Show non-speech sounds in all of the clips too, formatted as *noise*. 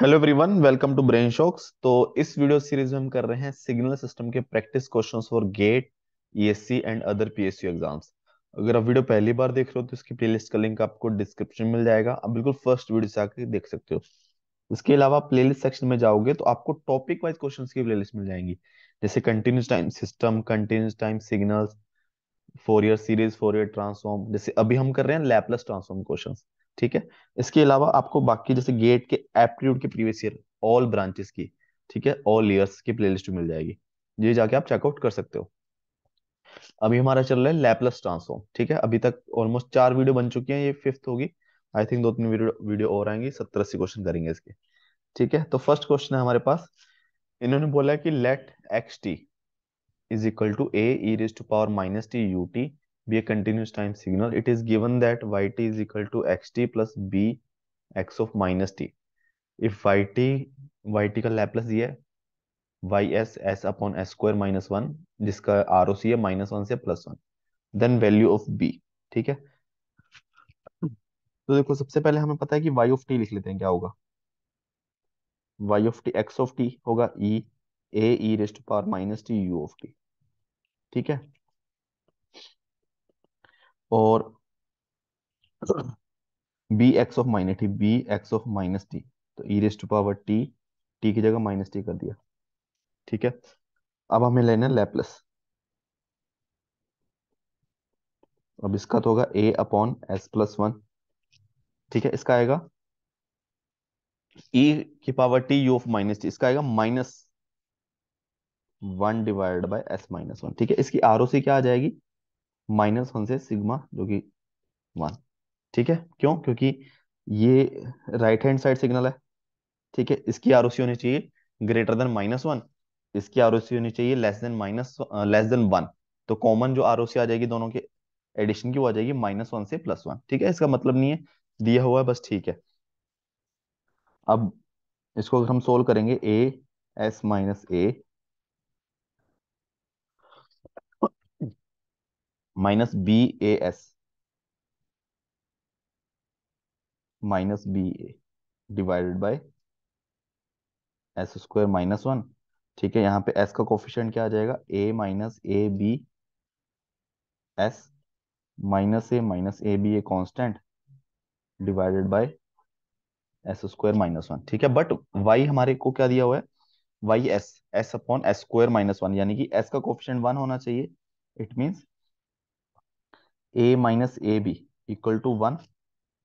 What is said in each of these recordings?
Hello everyone welcome to Brain Shocks तो इस video series में हम कर रहे हैं सिग्नल सिस्टम के practice questions for GATE ESC and other PSU exams अगर आप वीडियो पहली बार देख रहे हो तो इसकी प्लेलिस्ट का लिंक आपको डिस्क्रिप्शन मिल जाएगा आप बिल्कुल फर्स्ट वीडियो से आके देख सकते हो इसके अलावा प्लेलिस्ट सेक्शन में जाओगे तो आपको टॉपिक वाइज क्वेश्चन की प्ले मिल जाएंगी जैसे continuous time system continuous time signal Fourier series Fourier transform जैसे अभी हम कर रहे हैं लैपलेस ट्रांसफॉर्म क्वेश्चन ठीक है इसके अलावा आपको बाकी जैसे गेट के एप्टीट्यूड के प्रीवियस ईयर ऑल ब्रांचेस की ठीक है ऑल ईयर्स की प्लेलिस्ट मिल जाएगी ये जाके आप चेकआउट कर सकते हो अभी हमारा चल रहा है लैपलस ट्रांसफॉर्म ठीक है अभी तक ऑलमोस्ट चार वीडियो बन चुकी हैं ये फिफ्थ होगी आई थिंक दो तीन वीडियो और आएंगे सत्तर अस्सी क्वेश्चन करेंगे इसके ठीक है तो फर्स्ट क्वेश्चन है हमारे पास इन्होंने बोला है कि let X T is equal to A raise to power minus T U T be a continuous time signal, it is given that yt is equal to xt plus b x of minus t. If yt, yt का Laplace ये है Y S S upon S square minus one जिसका R O C है minus one से plus one then value of B ठीक है तो देखो सबसे पहले हमें पता है कि वाई ऑफ टी लिख लेते हैं क्या होगा Y of T X of T होगा E A E raised power minus T U of T ठीक है और B X of minus T B X of minus T तो E raised to power T T की जगह minus T कर दिया ठीक है अब हमें लेना है लैपलेस अब इसका तो होगा A upon S plus one ठीक है इसका आएगा ई e की power T you of minus T इसका आएगा minus one divide by S minus one ठीक है इसकी आर ओ सी क्या आ जाएगी माइनस वन से सिग्मा जो कि वन ठीक है क्यों क्योंकि ये राइट हैंड साइड सिग्नल है ठीक है इसकी आर होनी चाहिए ग्रेटर देन माइनस वन इसकी आर होनी चाहिए less than minus less than one तो कॉमन जो आर आ जाएगी दोनों के एडिशन की वो आ जाएगी माइनस वन से प्लस वन ठीक है इसका मतलब नहीं है दिया हुआ है बस ठीक है अब इसको अगर हम सोल्व करेंगे A S minus A minus B A S minus B A divided by S square minus one ठीक है यहाँ पे एस का कोफिशियंट क्या आ जाएगा A minus A B S minus A minus A B A constant divided by S square minus one ठीक है बट वाई हमारे को क्या दिया हुआ है Y S S upon S square minus one यानी कि एस का कोफिशियंट वन होना चाहिए it means A minus A B equal to one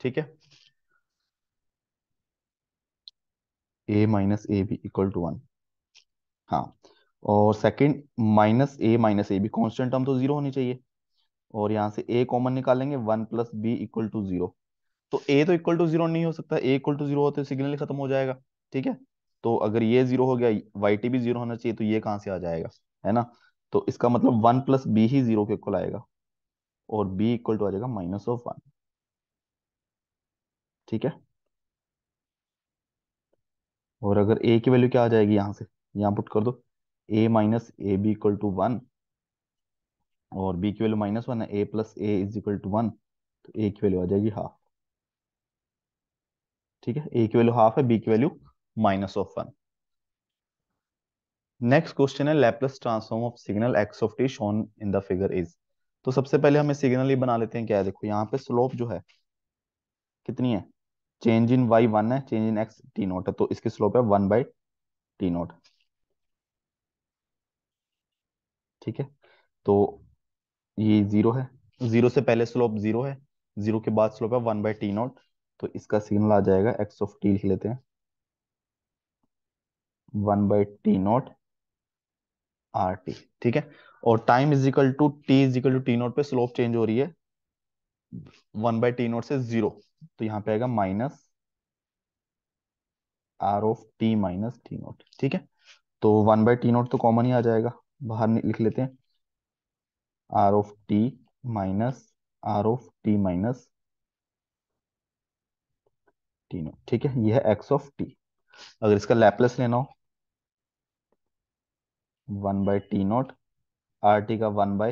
ठीक है A minus A B equal to one हाँ और second minus A minus A B constant term तो जीरो होनी चाहिए और यहां से ए कॉमन निकालेंगे one plus B equal to zero तो ए तो इक्वल टू जीरो नहीं हो सकता ए इक्वल टू जीरो होते सिग्नल खत्म हो जाएगा ठीक है तो अगर ये जीरो हो गया वाई टी भी जीरो होना चाहिए तो ये कहाँ से आ जाएगा है ना तो इसका मतलब वन प्लस बी ही जीरो के इक्वल आएगा और बी इक्वल टू आ जाएगा माइनस ऑफ वन ठीक है और अगर ए की वैल्यू क्या आ जाएगी यहां से यहां पुट कर दो A minus A B equal to one और बी की वैल्यू माइनस वन है A plus A is equal to one तो ए की वैल्यू आ जाएगी हाफ ठीक है ए की वैल्यू हाफ है बी की value minus of one next question है Laplace transform of signal x of T shown in the figure is तो सबसे पहले हमें सिग्नल ही बना लेते हैं क्या है देखो यहाँ पे स्लोप जो है कितनी है चेंज इन वाई वन है change in X T naught है तो इसकी स्लोप है वन बाई टी नोट ठीक है तो ये जीरो है जीरो से पहले स्लोप जीरो है जीरो के बाद स्लोप है वन बाई टी नोट तो इसका सिग्नल आ जाएगा एक्स ऑफ टी लिख लेते हैं one by T naught R T ठीक है और time is equal to T is equal to T naught पे स्लोप चेंज हो रही है वन बाई टी नोट से जीरो तो यहाँ पे आएगा minus R of T minus T naught ठीक है तो वन बाई टी नोट तो कॉमन ही आ जाएगा बाहर लिख लेते हैं R of T minus R of T minus T naught ठीक है यह है एक्स ऑफ टी अगर इसका लैपलेस लेना हो one by T naught R T का वन बाई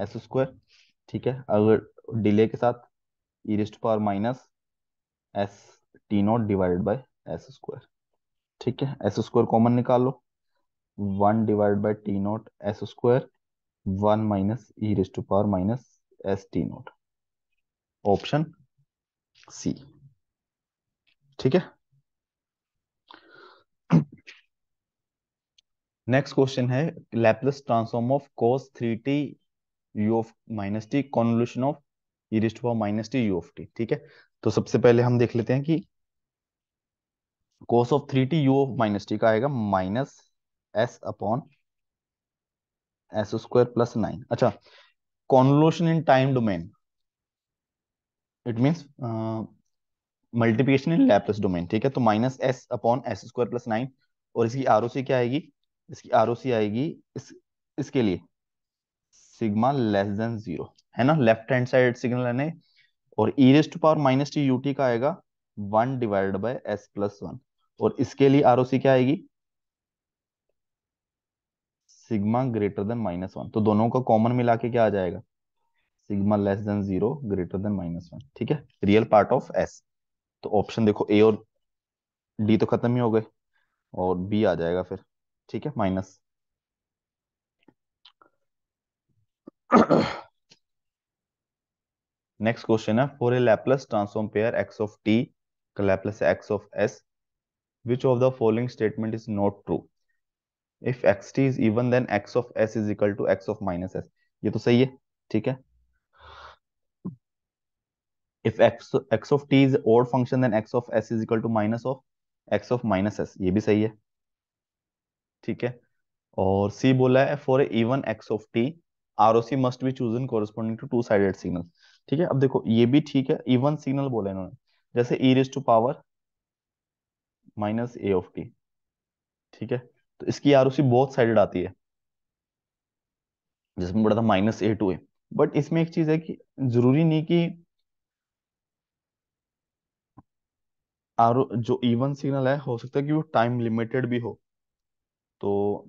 एस स्क्वायर ठीक है अगर डिले के साथ E raised power minus S T naught divided by S square ठीक है एस स्क्वायर कॉमन निकाल लो one divide by T naught S square one minus E raised power minus S T naught option C ठीक है next question है Laplace transform of three T U of minus T convolution of e raised minus T U of T ठीक है तो सबसे पहले हम देख लेते हैं कि cos of three T U of minus T का आएगा minus S upon S square plus nine अच्छा convolution in time domain it means multiplication in Laplace domain ठीक है तो minus S upon S square plus nine और इसकी are क्या आएगी इसकी आर आएगी इस इसके लिए सिग्मा लेस देन जीरो है ना लेफ्ट हैंड साइड सिग्नल है और ई raised to power minus T U का आएगा one divide by S plus one और इसके लिए आर क्या आएगी sigma greater than minus one तो दोनों का कॉमन मिला के क्या आ जाएगा sigma less than zero greater than minus one ठीक है रियल पार्ट ऑफ एस तो ऑप्शन देखो ए और डी तो खत्म ही हो गए और बी आ जाएगा फिर ठीक है माइनस नेक्स्ट क्वेश्चन है for a Laplace transform pair x of t Laplace x of s which of the following statement is not true if x T is even then x of s is equal to x of minus s ये तो सही है ठीक है if x x of t is odd function then x of s is equal to minus of x of minus s ये भी सही है ठीक है और सी बोला है for even x of t R O C must be choose in corresponding to two sided signal ठीक है अब देखो ये भी ठीक है इवन सिग्नल बोला इन्होंने जैसे e raise to power minus a of T ठीक है तो इसकी आर ओ सी बहुत साइडेड आती है जिसमें बड़ा था minus a to a but इसमें एक चीज है कि जरूरी नहीं कि आर जो इवन सिग्नल है हो सकता है कि वो टाइम लिमिटेड भी हो तो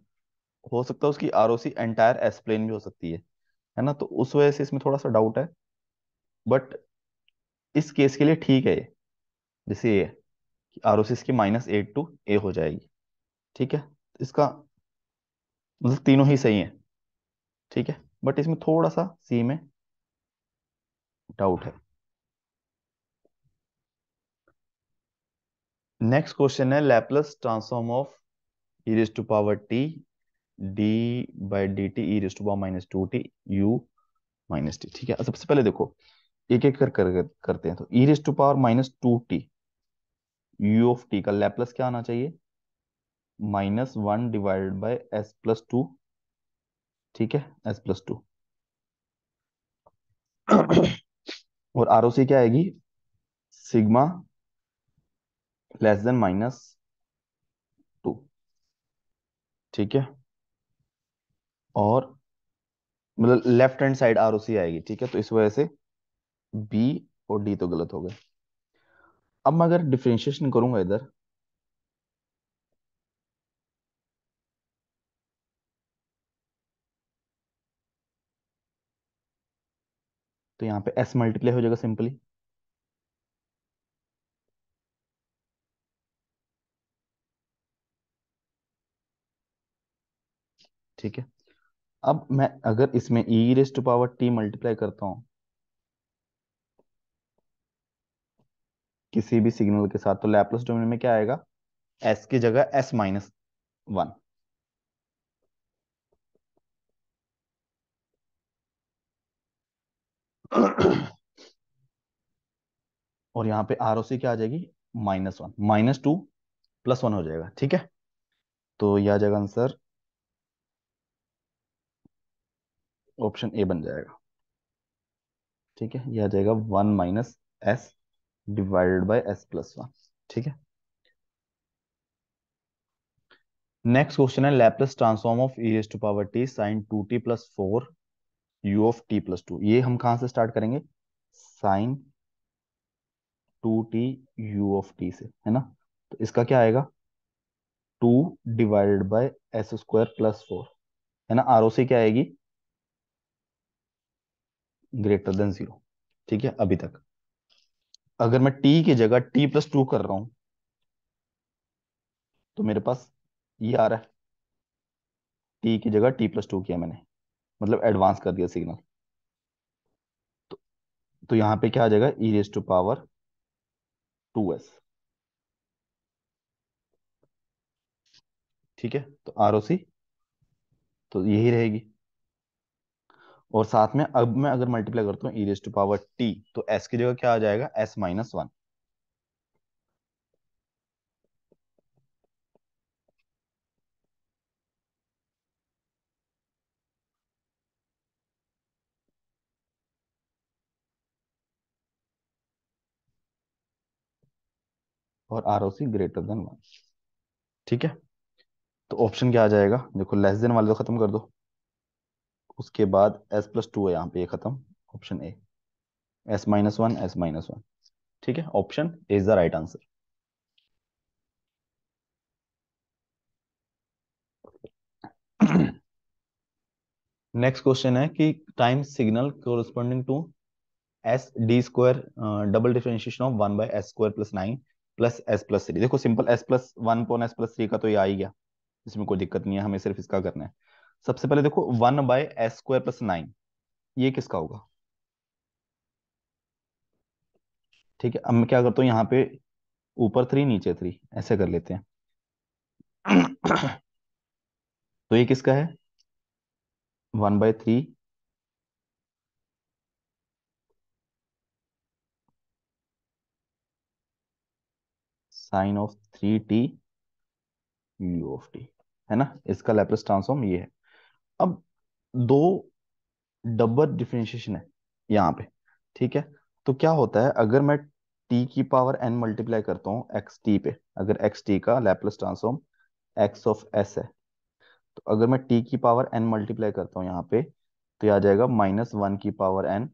हो सकता है उसकी R O C entire s plane भी हो सकती है है ना तो उस वजह से इसमें थोड़ा सा डाउट है बट इस केस के लिए ठीक है ये जैसे ये कि आर ओ सी इसकी माइनस एट टू ए हो जाएगी ठीक है इसका मतलब तीनों ही सही है ठीक है बट इसमें थोड़ा सा सी में डाउट है नेक्स्ट क्वेश्चन है Laplace transform of e raised to power t d by dt e raised to power minus two t u minus t ठीक है तो सबसे पहले देखो एक एक कर, कर करते हैं तो e raised to power minus two t you of का लैपलस क्या आना चाहिए minus one divided by S plus two ठीक है एस प्लस टू और आर ओ सी क्या आएगी सिग्मा लेस देन माइनस ठीक है और मतलब left hand side R O C आएगी ठीक है तो इस वजह से बी और डी तो गलत हो गए अब मैं अगर डिफ्रेंशिएशन करूंगा इधर तो यहां पे एस मल्टीप्लाई हो जाएगा सिंपली ठीक है अब मैं अगर इसमें e raise to power t multiply करता हूं किसी भी सिग्नल के साथ तो लैपलस डोमेन में क्या आएगा एस की जगह एस माइनस वन और यहां पे आर क्या आ जाएगी minus one minus two plus one हो जाएगा ठीक है तो यह आ जाएगा आंसर ऑप्शन ए बन जाएगा ठीक है यह आ जाएगा one minus s divided by S plus one ठीक है नेक्स्ट क्वेश्चन है Laplace transform of e s to power t sine two t plus four u of t plus two ये हम कहां से स्टार्ट करेंगे sine two t you of t से है ना तो इसका क्या आएगा two divided by S square plus four है ना आर क्या आएगी ग्रेटर देन जीरो ठीक है अभी तक अगर मैं टी की जगह टी प्लस टू कर रहा हूं तो मेरे पास ये आ रहा है टी की जगह टी प्लस टू किया मैंने मतलब एडवांस कर दिया सिग्नल तो, तो यहां पे क्या आ जाएगा e raise to power two s ठीक है तो आर ओ सी तो यही रहेगी और साथ में अब मैं अगर मल्टीप्लाई करता हूँ e raise to power t तो एस की जगह क्या आ जाएगा एस माइनस वन और R O C greater than one ठीक है तो ऑप्शन क्या आ जाएगा देखो लेस देन वाले तो खत्म कर दो उसके बाद एस प्लस टू है यहाँ पे खत्म option A S minus one s minus one ठीक है option is the right answer next question है कि time signal corresponding to s d square double differentiation of one by S square plus nine plus s plus three देखो simple s plus one upon s plus three का तो ये आ ही गया इसमें कोई दिक्कत नहीं है हमें सिर्फ इसका करना है सबसे पहले देखो one by S square plus nine ये किसका होगा ठीक है अब मैं क्या करता हूँ यहाँ पे ऊपर थ्री नीचे थ्री ऐसे कर लेते हैं तो ये किसका है one by three sine of three T U of t है ना इसका लेप्रस ट्रांसफॉर्म ये है अब दो डबल डिफ्रेंशिएशन है यहाँ पे ठीक है तो क्या होता है अगर मैं t की पावर n मल्टीप्लाई करता हूँ एक्स टी पे अगर एक्स टी का Laplace transform x of s है तो अगर मैं t की पावर n मल्टीप्लाई करता हूँ यहाँ पे तो यह आ जाएगा माइनस वन की power n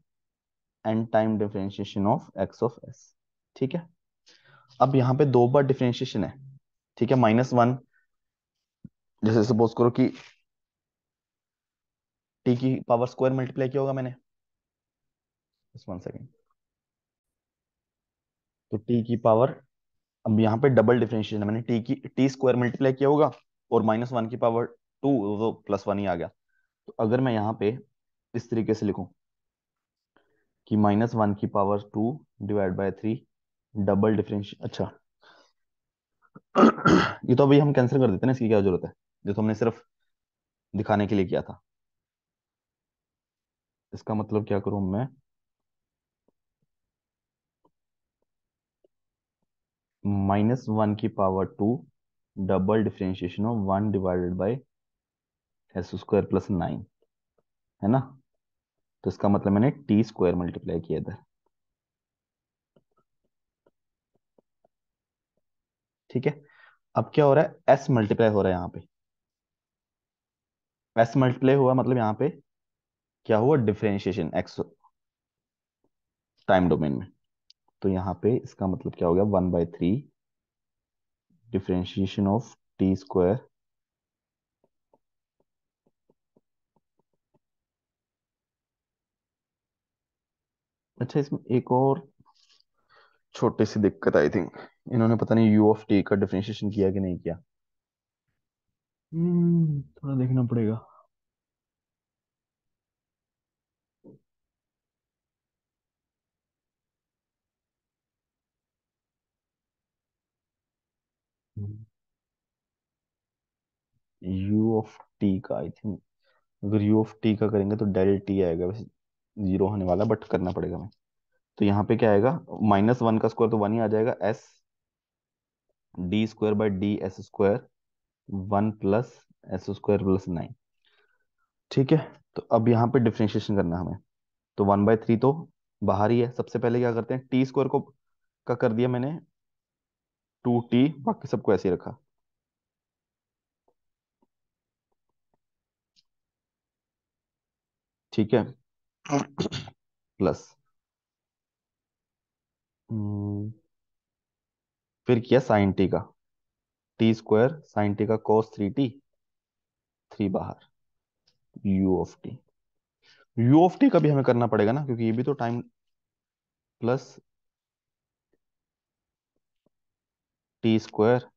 n times differentiation of x of s ठीक है अब यहाँ पे दो बार डिफ्रेंशिएशन है ठीक है माइनस वन जैसे सपोज करो कि टी की पावर स्क्वायर मल्टीप्लाई किया होगा मैंने वन सेकेंड तो टी की पावर अब यहाँ पे डबल डिफरेंशिएशन है मैंने टी की टी स्क्वायर मल्टीप्लाई किया होगा और माइनस वन की पावर टू वो प्लस वन ही आ गया तो अगर मैं यहाँ पे इस तरीके से लिखूं कि माइनस वन की power two divide by three double differentiation अच्छा *clears throat* ये तो अभी हम कैंसिल कर देते हैं ना इसकी क्या जरूरत है जो तो हमने सिर्फ दिखाने के लिए किया था इसका मतलब क्या करूं मैं माइनस वन की power two double differentiation of one divided by S square plus nine है ना तो इसका मतलब मैंने टी स्क्वायर मल्टीप्लाई किया इधर ठीक है अब क्या हो रहा है एस मल्टीप्लाई हो रहा है यहां पे एस मल्टीप्लाई हुआ मतलब यहां पे क्या हुआ डिफ्रेंशिएशन एक्स टाइम डोमेन में तो यहाँ पे इसका मतलब क्या हो गया one by three differentiation of t square अच्छा इसमें एक और छोटी सी दिक्कत आई थिंक इन्होंने पता नहीं यू ऑफ टी का डिफ्रेंशिएशन किया कि नहीं किया हम्म थोड़ा देखना पड़ेगा यू ऑफ टी का आई थिंक अगर यू ऑफ टी का करेंगे तो डेल टी आएगा वैसे जीरो होने वाला बट करना पड़ेगा हमें तो यहाँ पे क्या आएगा माइनस वन का स्क्वायर तो वन ही आ जाएगा s d square by d s square one plus s square plus nine ठीक है तो अब यहाँ पे डिफ्रेंशिएशन करना हमें तो वन बाय थ्री तो बाहर ही है सबसे पहले क्या करते हैं टी स्क्वायर को का कर दिया मैंने टू टी बाकी सबको ऐसे ही रखा ठीक है प्लस hmm। फिर किया साइन टी का टी स्क्वायर साइन टी का कॉस थ्री टी थ्री बाहर u of t you of t का भी हमें करना पड़ेगा ना क्योंकि ये भी तो time plus t square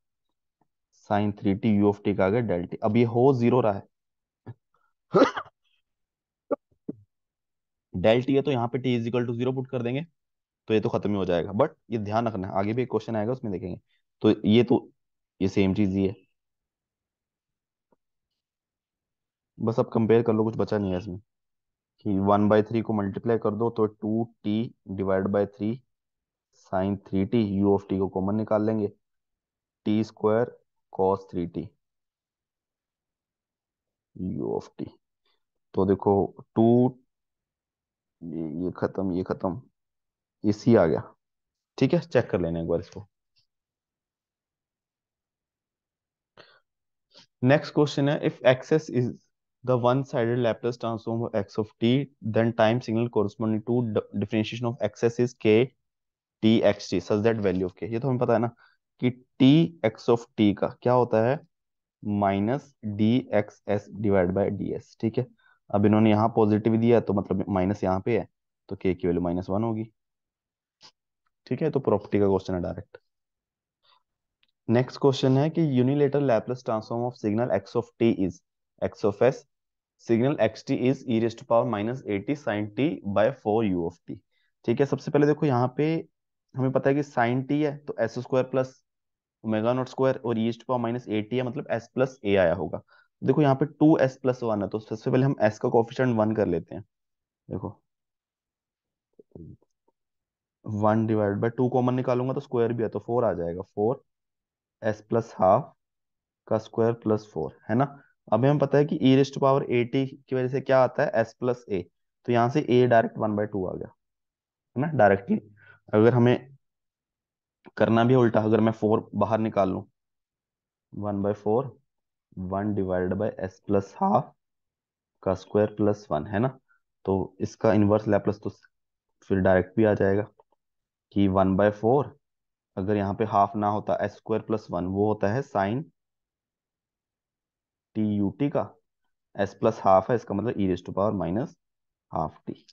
sine three T U of t का आ गया डेल्टी अब ये हो जीरो रहा है डेल टी है तो यहाँ पे t is equal to zero put कर देंगे तो ये तो खत्म ही हो जाएगा बट ये ध्यान रखना आगे भी एक क्वेश्चन आएगा उसमें देखेंगे तो ये तो ये सेम चीज ही है बस अब कंपेयर कर लो कुछ बचा नहीं है इसमें कि वन बाय थ्री को मल्टीप्लाई कर दो तो two t divide by three sine three T U of t को कॉमन निकाल लेंगे t square cos three T U of t तो देखो टू ये ये खत्म ये खत्म इसी आ गया ठीक है चेक कर लेने एक बार इसको नेक्स्ट क्वेश्चन है if x s is the one sided Laplace transform of x of t then time signal corresponding to differentiation of x s is k t x t such that value of k ये तो हमें पता है ना कि T X of t का क्या होता है minus d x s divide by d s ठीक है अब इन्होंने यहाँ पॉजिटिव दिया तो मतलब माइनस यहाँ पे है तो के की वैल्यू माइनस वन होगी ठीक है तो प्रॉपर्टी का क्वेश्चन है डायरेक्ट नेक्स्ट क्वेश्चन है कि unilateral Laplace transform of signal x of t is x of s signal x T is e raised power minus a t sine t by four u of T ठीक है सबसे पहले देखो यहाँ पे हमें पता है कि साइन टी है तो s square plus omega naught square और ई रेस्ट पावर माइनस एटी है मतलब एस प्लस ए आया होगा देखो यहाँ पे टू एस प्लस वन है तो सबसे पहले हम एस का कॉफिशेंट वन कर लेते हैं देखो one divide by two common निकालूंगा तो स्क्वायर भी है तो फोर आ जाएगा फोर एस प्लस हाफ का स्क्वायर प्लस फोर है ना अभी हमें पता है कि e raised power a t की वजह से क्या आता है एस प्लस ए तो यहाँ से a direct one by two आ गया है ना डायरेक्टली अगर हमें करना भी उल्टा अगर मैं फोर बाहर निकाल लू one by four one divide by s plus half का स्क्वायर प्लस वन है ना तो इसका इनवर्स लैप्लस तो फिर डायरेक्ट भी आ जाएगा कि वन बाय फोर अगर यहाँ पे हाफ ना होता एस स्क्वायर प्लस वन वो होता है साइन टी यू टी का एस प्लस हाफ है इसका मतलब e raise power minus half t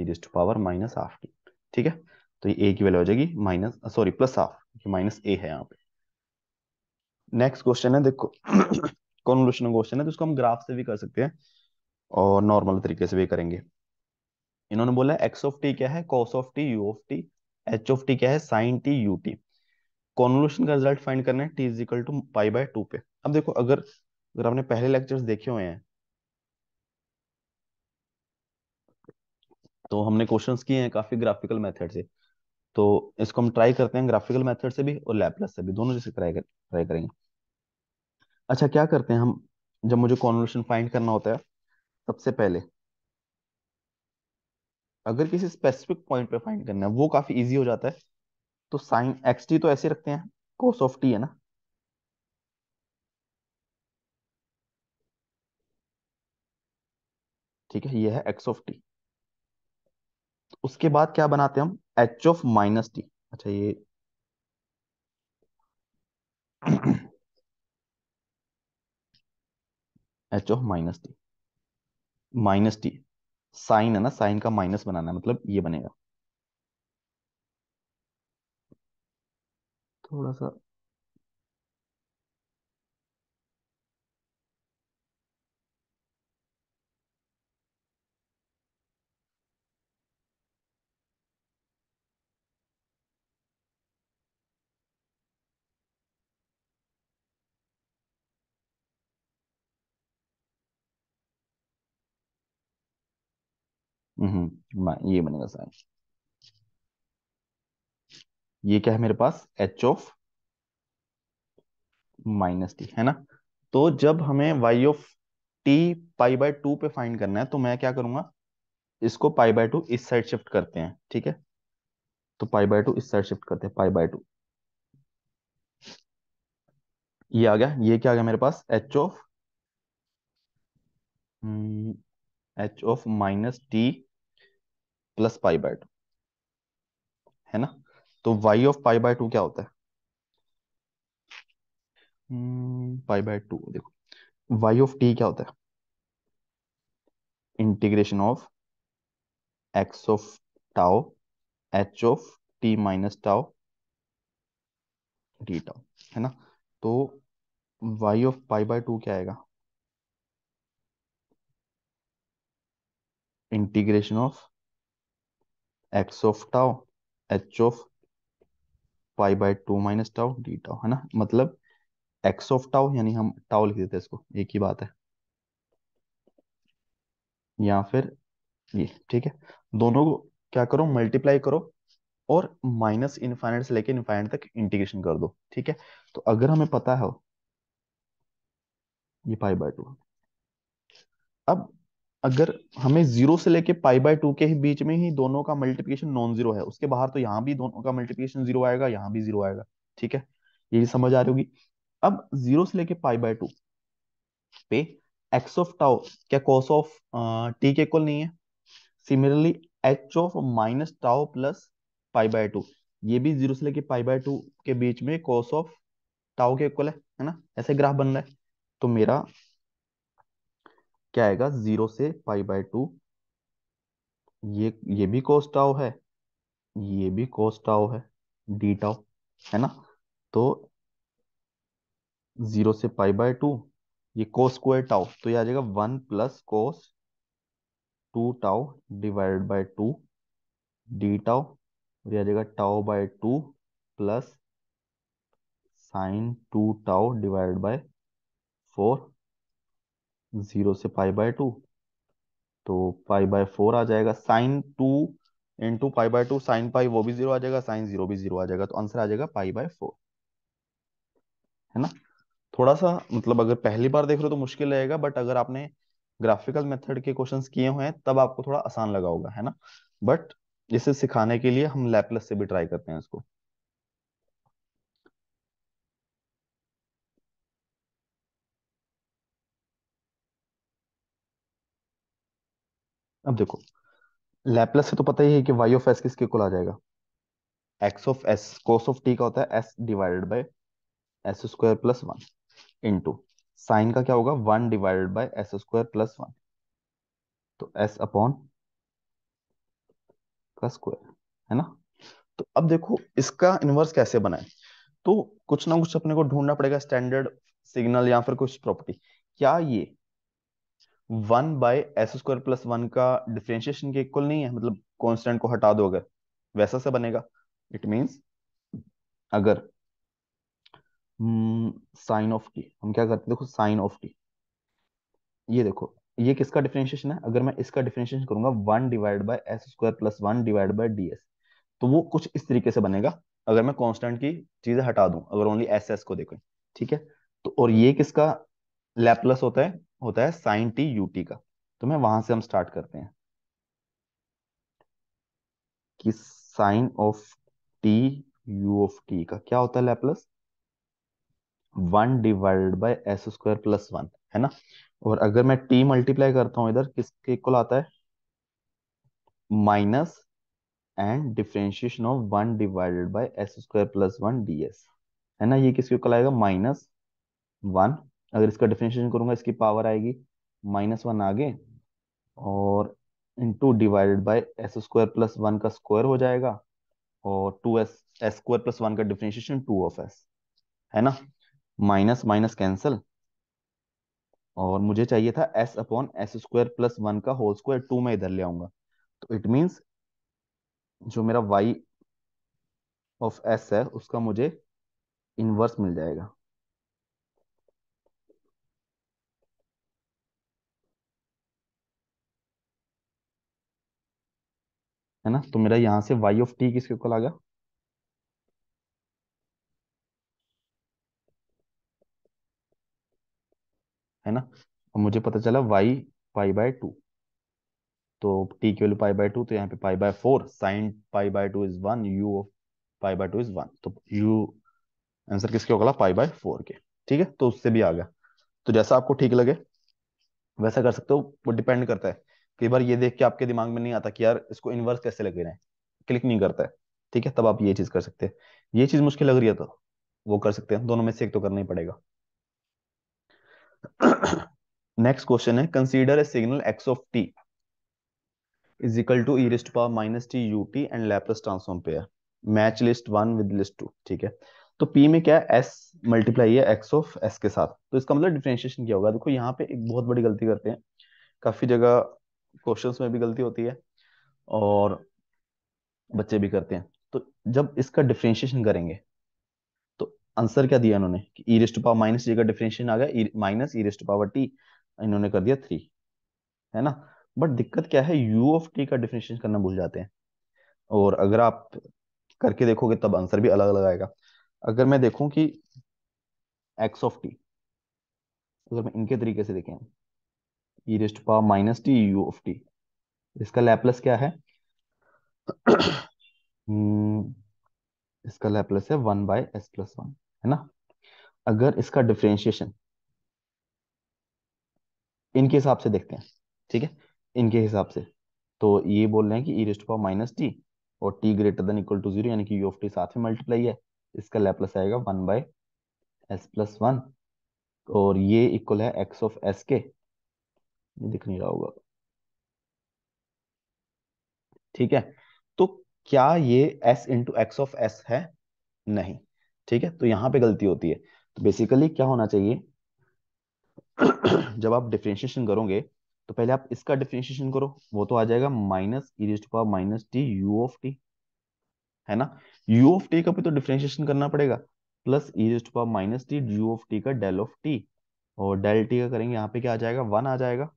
e raise power minus half t ठीक है तो ये ए की वैल्यू हो जाएगी minus sorry plus half minus a है यहाँ पे नेक्स्ट क्वेश्चन है देखो कॉन्वोल्यूशनल क्वेश्चन है तो उसको हम ग्राफ से भी कर सकते हैं और नॉर्मल तरीके से भी करेंगे इन्होंने बोला एक्स ऑफ टी क्या है cos of t you of t h of t क्या है sine t you t convolution का रिजल्ट फाइंड करना है t is equal to pi by two पे अब देखो अगर अगर आपने पहले लेक्चर्स देखे हुए हैं तो हमने क्वेश्चंस किए हैं काफी ग्राफिकल मेथड से तो इसको हम ट्राई करते हैं ग्राफिकल मेथड से भी और लैपलेस से भी दोनों जैसे ट्राई कर, ट्राई करेंगे अच्छा क्या करते हैं हम जब मुझे कॉन्वोल्यूशन फाइंड करना होता है सबसे पहले अगर किसी स्पेसिफिक पॉइंट पे फाइंड करना है वो काफी इजी हो जाता है तो साइन एक्स टी तो ऐसे रखते हैं कोस ऑफ टी है ना ठीक है ये है एक्स ऑफ टी उसके बाद क्या बनाते हैं हम एच ऑफ माइनस टी अच्छा ये h of minus t minus t sine है ना साइन का माइनस बनाना मतलब ये बनेगा थोड़ा सा हम्म ये बनेगा साइन ये क्या है मेरे पास एच ऑफ माइनस टी है ना तो जब हमें y of t pi by two पे फाइंड करना है तो मैं क्या करूंगा इसको पाई बाय टू इस साइड शिफ्ट करते हैं ठीक है तो पाई बाय टू इस साइड शिफ्ट करते हैं पाई बाय टू ये आ गया ये क्या आ गया मेरे पास h of h of minus t plus pi by two है ना तो y of pi by two क्या होता है पाई बाय टू देखो वाई ऑफ टी क्या होता है integration of x of tau h of T minus tau d tau है ना तो y of pi by two क्या आएगा integration of x of tau h of pi by two minus tau d tau है ना मतलब x of tau यानी हम टाओ लिख देते हैं इसको एक ही बात है या फिर ये ठीक है दोनों को क्या करो मल्टीप्लाई करो और माइनस इनफाइनाइट से लेकर इनफाइनाइट तक इंटीग्रेशन कर दो ठीक है तो अगर हमें पता है ये पाई बाय टू अब अगर हमें जीरो से लेके पाई बाय टू के ही बीच में ही दोनों का मल्टीप्लिकेशन नॉन जीरो है उसके बाहर तो यहाँ भी दोनों का मल्टीप्लिकेशन जीरो आएगा यहाँ भी जीरो आएगा ठीक है ये समझ आ रही होगी अब जीरो से लेके पाई बाय टू पे एक्स ऑफ टाओ क्या कॉस ऑफ टी के इक्वल नहीं है similarly h of minus tau plus pi by two ये भी जीरो से लेके पाई बाय टू के बीच में कॉस ऑफ टाओ के इक्वल है ना ऐसे ग्राफ बन रहा है तो मेरा क्या आएगा जीरो से पाई बाय टू ये ये भी कोस्टाओ है ये भी कोस्टाओ है डी टाओ है ना तो जीरो से पाई बाय टू ये कोस स्क्वायर टाओ तो ये आ जाएगा one plus cos two tau divided by two d tau और ये आ जाएगा tau by two plus sine two tau divided by four zero से पाई बाय टू तो पाई बाय फोर आ जाएगा sine two in two pi by two sine pi वो भी जीरो आ जाएगा साइन जीरो भी जीरो आ जाएगा तो आंसर आ जाएगा पाई बाय फोर है ना थोड़ा सा मतलब अगर पहली बार देख रहे हो तो मुश्किल रहेगा बट अगर आपने ग्राफिकल मेथड के क्वेश्चंस किए हुए हैं तब आपको थोड़ा आसान लगा होगा है ना बट इसे सिखाने के लिए हम लैपलेस से भी ट्राई करते हैं इसको अब देखो लैपलेस से तो पता ही है कि वाई ऑफ एस किसके इक्वल आ जाएगा x of s cos of t का होता है s divided by S square plus one into sine का क्या होगा one divided by S square plus one तो एस अपॉन का स्क्वायर है ना तो अब देखो इसका इन्वर्स कैसे बनाए तो कुछ ना कुछ अपने को ढूंढना पड़ेगा स्टैंडर्ड सिग्नल या फिर कुछ प्रॉपर्टी क्या ये one by S square plus one का डिफ्रेंशिएशन के इक्वल नहीं है मतलब कॉन्स्टेंट को हटा दो अगर वैसा सा बनेगा इट मींस अगर साइन ऑफ टी हम क्या करते हैं देखो साइन ऑफ टी ये देखो ये किसका डिफ्रेंशिएशन है अगर मैं इसका डिफरेंशिएशन करूंगा one divide by S square plus one divide by d s तो वो कुछ इस तरीके से बनेगा अगर मैं कांस्टेंट की चीजें हटा दूं अगर ओनली एस एस को देखो ठीक है तो और ये किसका लैपलस होता है होता है साइन टी यू टी का तो मैं वहां से हम स्टार्ट करते हैं कि sine of t you of t का क्या होता है Laplace one divided by S square plus one है ना और अगर मैं टी मल्टीप्लाई करता हूं इधर किसके इक्वल आता है minus and differentiation of one divided by S square plus one d s है ना ये किसके इक्वल आएगा माइनस वन अगर इसका डिफिनेशन करूंगा इसकी पावर आएगी माइनस वन आगे और into divided by S square plus one का स्क्वायर हो जाएगा और two s s square plus one का डिफिनेशन टू ऑफ एस है ना माइनस माइनस कैंसिल और मुझे चाहिए था s upon S square plus one का होल स्क्वायर टू में इधर ले आऊंगा तो इट मीन्स जो मेरा वाई ऑफ एस है उसका मुझे इनवर्स मिल जाएगा है ना तो मेरा यहाँ से वाई ऑफ टी किसके इक्वल आ गया है ना और मुझे पता चला वाई पाई बाय टू तो टी की वैल्यू पाई बाय टू तो यहाँ पे pi by four sine pi by two is one u of pi by two is one तो यू आंसर किसके होगा पाई बाय फोर के ठीक है तो उससे भी आ गया तो जैसा आपको ठीक लगे वैसा कर सकते हो वो डिपेंड करता है कई बार ये देख के आपके दिमाग में नहीं आता कि यार इसको इन्वर्स कैसे लग रहे हैं क्लिक नहीं करता है ठीक है तब आप ये चीज कर सकते हैं ये चीज मुश्किल लग रही है तो वो कर सकते हैं दोनों में से एक तो करना ही पड़ेगा नेक्स्ट *coughs* क्वेश्चन है consider a signal x of t is equal to e raised power minus T U t and Laplace transform pair match list one with list two ठीक है तो पी में क्या है एस मल्टीप्लाई है x of s के साथ तो इसका मतलब डिफ्रेंशिएशन क्या होगा देखो यहाँ पे एक बहुत बड़ी गलती करते हैं काफी जगह क्वेश्चंस में भी गलती होती है और बच्चे भी करते हैं तो जब इसका डिफ्रेंशिएशन करेंगे तो आंसर क्या दिया उन्होंने कि e raised power minus g का डिफ्रेंशिएशन आ गया minus e raised power t इन्होंने कर दिया थ्री है ना बट दिक्कत क्या है यू ऑफ टी का डिफ्रेंशिएशन करना भूल जाते हैं और अगर आप करके देखोगे तब आंसर भी अलग अलग आएगा अगर मैं देखूं कि एक्स ऑफ टी अगर मैं इनके तरीके से देखें e raised power minus T U of t इसका लैपलस क्या है hmm, इसका लैपलस है one by S plus one है ना अगर इसका डिफ्रेंशिएशन इनके हिसाब से देखते हैं ठीक है इनके हिसाब से तो ये बोल रहे हैं कि e raised power minus t और t greater than equal to zero यानी कि यू ऑफ टी साथ में मल्टीप्लाई है इसका लैपलस आएगा one by S plus one और ये इक्वल है एक्स ऑफ एस के दिख नहीं रहा होगा ठीक है तो क्या ये s into x of s है नहीं ठीक है तो यहां पे गलती होती है तो बेसिकली क्या होना चाहिए जब आप डिफ्रेंशिएशन करोगे तो पहले आप इसका डिफ्रेंशिएशन करो वो तो आ जाएगा minus e power minus T U of t है ना यू ऑफ टी का भी तो डिफ्रेंशिएशन करना पड़ेगा plus e power minus T U of t का डेल ऑफ टी और डेल टी का करेंगे यहाँ पे क्या आ जाएगा वन आ जाएगा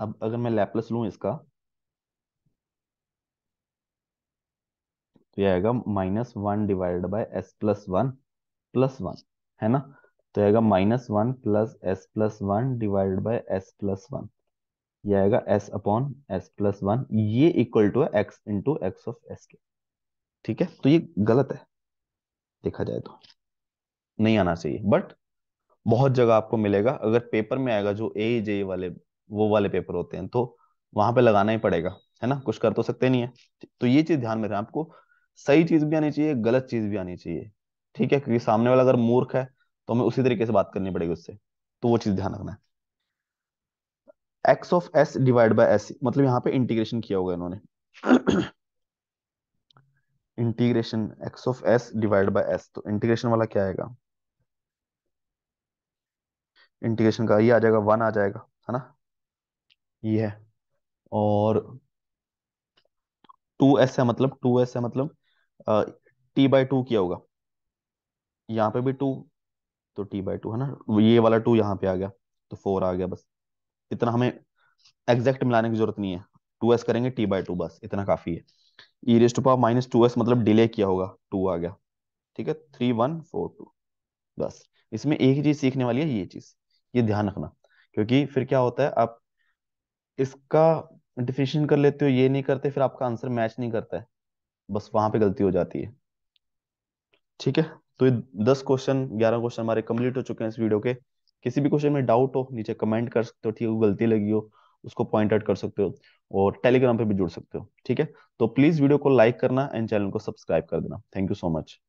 अब अगर मैं लैपलस लू इसका तो ये आएगा minus one divided by S plus one plus one है ना तो आएगा minus one plus s plus one divided by S plus one ये आएगा s upon S plus one ये इक्वल टू है x into x of s के ठीक है तो ये गलत है देखा जाए तो नहीं आना चाहिए बट बहुत जगह आपको मिलेगा अगर पेपर में आएगा जो ए जे वाले वो वाले पेपर होते हैं तो वहां पे लगाना ही पड़ेगा है ना कुछ कर तो सकते नहीं है तो ये चीज ध्यान में रहे आपको सही चीज भी आनी चाहिए गलत चीज भी आनी चाहिए ठीक है क्योंकि सामने वाला अगर मूर्ख है तो हमें उसी तरीके से बात करनी पड़ेगी उससे तो वो चीज ध्यान रखना है x of s divide by s मतलब यहाँ पे इंटीग्रेशन किया होगा इन्होंने integration x of s divide by s तो इंटीग्रेशन वाला क्या आएगा इंटीग्रेशन का ये आ जाएगा वन आ जाएगा है ना ये है और टू एस है मतलब टू एस है मतलब टी बाय टू किया होगा यहाँ पे भी टू तो टी बाय टू है ना ये वाला टू यहाँ पे आ गया तो फोर आ गया बस इतना हमें एग्जैक्ट मिलाने की जरूरत नहीं है टू एस करेंगे टी बाय टू बस इतना काफी है e raise to power minus two s मतलब डिले किया होगा टू आ गया ठीक है थ्री वन फोर टू बस इसमें एक ही चीज सीखने वाली है ये चीज ये ध्यान रखना क्योंकि फिर क्या होता है आप इसका डिफिनेशन कर लेते हो ये नहीं करते फिर आपका आंसर मैच नहीं करता है बस वहां पे गलती हो जाती है ठीक है तो ये दस क्वेश्चन ग्यारह क्वेश्चन हमारे कंप्लीट हो चुके हैं इस वीडियो के किसी भी क्वेश्चन में डाउट हो नीचे कमेंट कर सकते हो ठीक है गलती लगी हो उसको पॉइंट आउट कर सकते हो और टेलीग्राम पे भी जुड़ सकते हो ठीक है तो प्लीज वीडियो को लाइक करना एंड चैनल को सब्सक्राइब कर देना थैंक यू सो मच